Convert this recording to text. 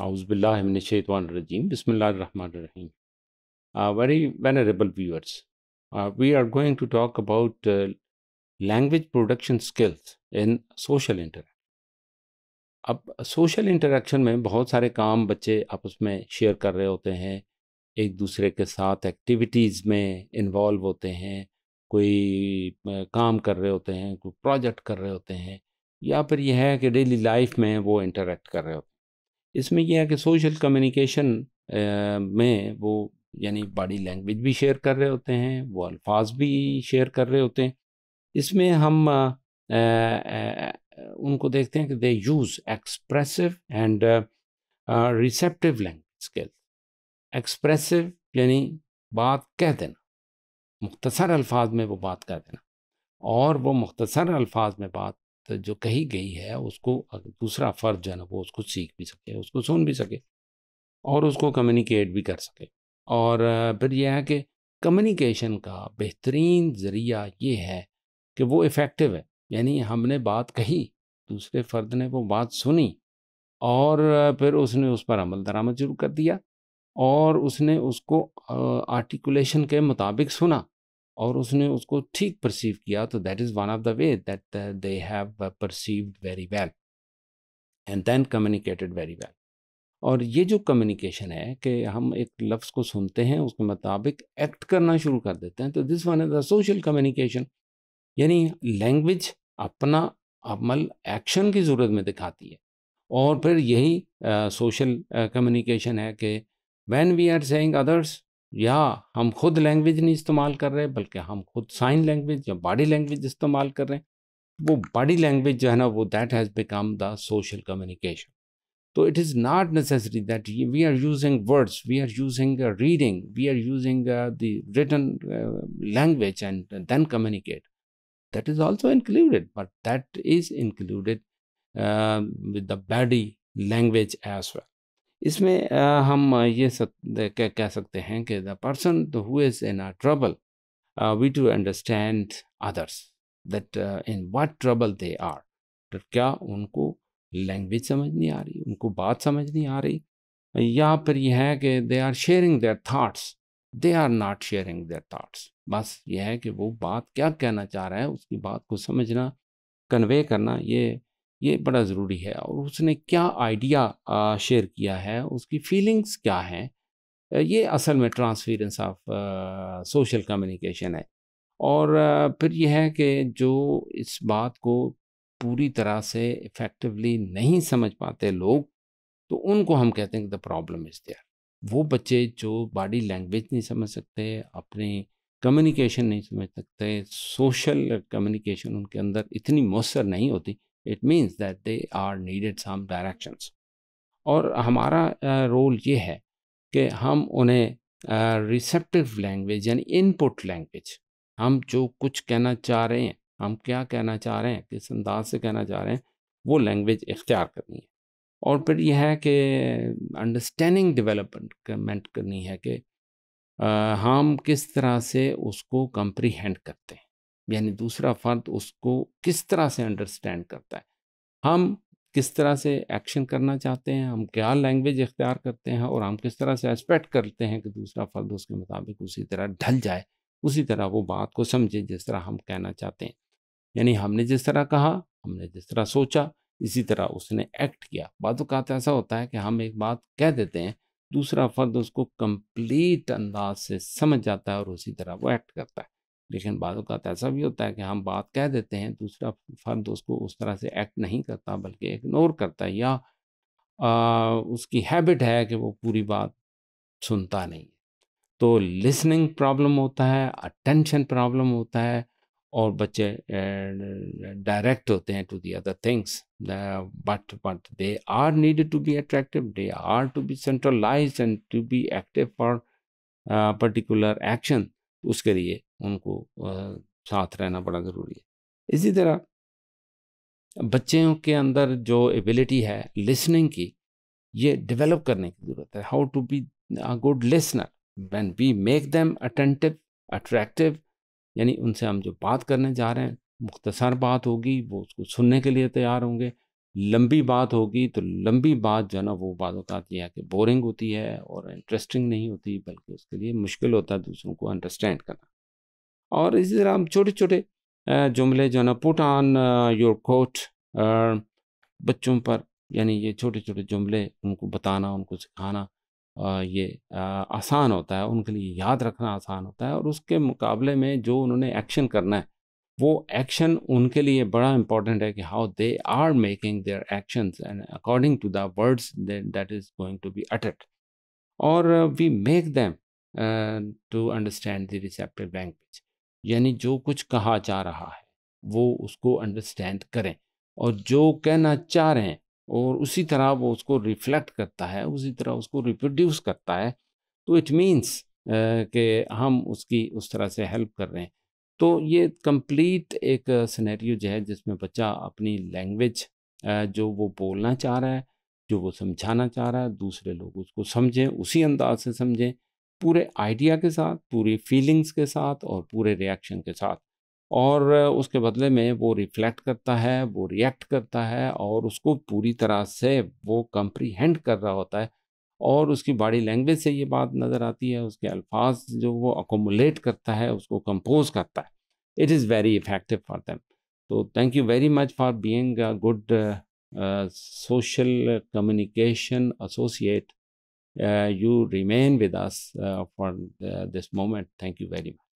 हाउसबिल्लाजीम बिसमीम very venerable viewers we are going to talk about language production skills in social interaction अब social interaction में बहुत सारे काम बच्चे आपस में शेयर कर रहे होते हैं एक दूसरे के साथ एक्टिविटीज़ में इन्वॉल्व होते हैं कोई काम कर रहे होते हैं कोई प्रोजेक्ट कर रहे होते हैं या फिर यह है कि डेली लाइफ में वो इंटरेक्ट कर रहे होते हैं इसमें यह है कि सोशल कम्युनिकेशन में वो यानी बॉडी लैंग्वेज भी शेयर कर रहे होते हैं वो अल्फाज भी शेयर कर रहे होते हैं इसमें हम आ, आ, उनको देखते हैं कि they use expressive and receptive language skill expressive यानी बात कह देना मुख्तसर अल्फाज में वो बात कह देना और वो मुख्तसर अल्फाज में बात जो कही गई है उसको दूसरा फ़र्द जो है ना वो उसको सीख भी सके उसको सुन भी सके और उसको कम्युनिकेट भी कर सके और फिर यह है कि कम्युनिकेशन का बेहतरीन ज़रिया ये है कि वो इफ़ेक्टिव है यानी हमने बात कही दूसरे फ़र्द ने वो बात सुनी और फिर उसने उस पर अमल दरामद शुरू कर दिया और उसने उसको आर्टिकुलेशन के मुताबिक सुना और उसने उसको ठीक परसीव किया तो that is one of the way that they have perceived very well and then communicated very well और ये जो कम्युनिकेशन है कि हम एक लफ्ज़ को सुनते हैं उसके मुताबिक एक्ट करना शुरू कर देते हैं तो this one is the social communication यानी लैंग्वेज अपना अमल एक्शन की ज़रूरत में दिखाती है और फिर यही सोशल uh, कम्युनिकेशन uh, है कि when we are saying others या हम खुद लैंग्वेज नहीं इस्तेमाल कर रहे बल्कि हम खुद साइन लैंग्वेज या बॉडी लैंग्वेज इस्तेमाल कर रहे हैं वो बॉडी लैंग्वेज जो है ना वो that has become the social communication तो it is not necessary that we are using words we are using reading we are using the written language and then communicate that is also included but that is included with the body language as well इसमें हम ये सक, कह, कह सकते हैं कि the person who is in a trouble we to understand others that in watt trouble they are तो क्या उनको लैंग्वेज समझ नहीं आ रही उनको बात समझ नहीं आ रही या फिर यह है कि they are sharing their thoughts they are not sharing their thoughts बस यह है कि वो बात क्या कहना चाह रहा है उसकी बात को समझना कन्वे करना ये ये बड़ा ज़रूरी है और उसने क्या आइडिया शेयर किया है उसकी फीलिंग्स क्या हैं ये असल में ट्रांसफेरेंस ऑफ सोशल कम्युनिकेशन है और फिर यह है कि जो इस बात को पूरी तरह से इफ़ेक्टिवली नहीं समझ पाते लोग तो उनको हम कहते हैं कि द प्रॉब्लम इज़ देयर वो बच्चे जो बॉडी लैंग्वेज नहीं समझ सकते अपने कम्युनिकेशन नहीं समझ सकते सोशल कम्युनिकेशन उनके अंदर इतनी मौसर नहीं होती it means that they are needed some directions और हमारा रोल ये है कि हम उन्हें रिसेप्टिव लैंग्वेज यानी इनपुट लैंग्वेज हम जो कुछ कहना चाह रहे हैं हम क्या कहना चाह रहे हैं किस अंदाज से कहना चाह रहे हैं वो लैंग्वेज इख्तियार करनी है और फिर यह है कि अंडरस्टैंडिंग डेवलपमेंट करनी है कि हम किस तरह से उसको कंप्रीहेंड करते हैं यानी दूसरा फर्द उसको किस तरह से अंडरस्टैंड करता है हम किस तरह से एक्शन करना चाहते हैं हम क्या लैंग्वेज इख्तियार करते हैं और हम किस तरह से एक्सपेक्ट करते हैं कि दूसरा फर्द उसके मुताबिक उसी तरह ढल जाए उसी तरह वो बात को समझे जिस तरह हम कहना चाहते हैं यानी हमने जिस तरह कहा हमने जिस तरह सोचा इसी तरह उसने एक्ट किया का ऐसा होता है कि हम एक बात कह देते हैं दूसरा फर्द उसको कंप्लीट अंदाज से समझ जाता है और उसी तरह वो एक्ट करता है लेकिन बाद अवत ऐसा भी होता है कि हम बात कह देते हैं दूसरा फर्द उसको उस तरह से एक्ट नहीं करता बल्कि इग्नोर करता है या आ, उसकी हैबिट है कि वो पूरी बात सुनता नहीं तो लिसनिंग प्रॉब्लम होता है अटेंशन प्रॉब्लम होता है और बच्चे डायरेक्ट होते हैं to the other things but but they are needed to be attractive they are to be centralize and to be active for particular action उसके लिए उनको साथ रहना बड़ा ज़रूरी है इसी तरह बच्चों के अंदर जो एबिलिटी है लिसनिंग की ये डेवलप करने की ज़रूरत है how to be a good listener when we make them attentive attractive यानी उनसे हम जो बात करने जा रहे हैं मुख्तसर बात होगी वो उसको सुनने के लिए तैयार होंगे लंबी बात होगी तो लंबी बात जो है ना वो बाद यह है कि बोरिंग होती है और इंटरेस्टिंग नहीं होती बल्कि उसके लिए मुश्किल होता है दूसरों को अंडरस्टैंड करना और इसी तरह हम छोटे छोटे जुमले जो है ना पुट ऑन योर कोट बच्चों पर यानी ये छोटे छोटे जुमले उनको बताना उनको सिखाना ये आसान होता है उनके लिए याद रखना आसान होता है और उसके मुकाबले में जो उन्होंने एक्शन करना है वो एक्शन उनके लिए बड़ा इम्पॉर्टेंट है कि how they are making their actions and according to the words that is going to be added और we make them to understand the receptive language यानी जो कुछ कहा जा रहा है वो उसको अंडरस्टैंड करें और जो कहना चाह रहे हैं और उसी तरह वो उसको रिफ्लेक्ट करता है उसी तरह उसको रिप्रोड्यूस करता है तो इट मीन्स के हम उसकी उस तरह से हेल्प कर रहे हैं तो ये कंप्लीट एक सिनेरियो जो है जिसमें बच्चा अपनी लैंग्वेज जो वो बोलना चाह रहा है जो वो समझाना चाह रहा है दूसरे लोग उसको समझें उसी अंदाज से समझें पूरे आइडिया के साथ पूरी फीलिंग्स के साथ और पूरे रिएक्शन के साथ और उसके बदले में वो रिफ्लेक्ट करता है वो रिएक्ट करता है और उसको पूरी तरह से वो कंप्रीहेंड कर रहा होता है और उसकी बॉडी लैंग्वेज से ये बात नज़र आती है उसके अल्फाज जो वो अकोमुलेट करता है उसको कंपोज करता है it is very effective for them तो thank you very much for being a good social communication associate you remain with us for this moment thank you very much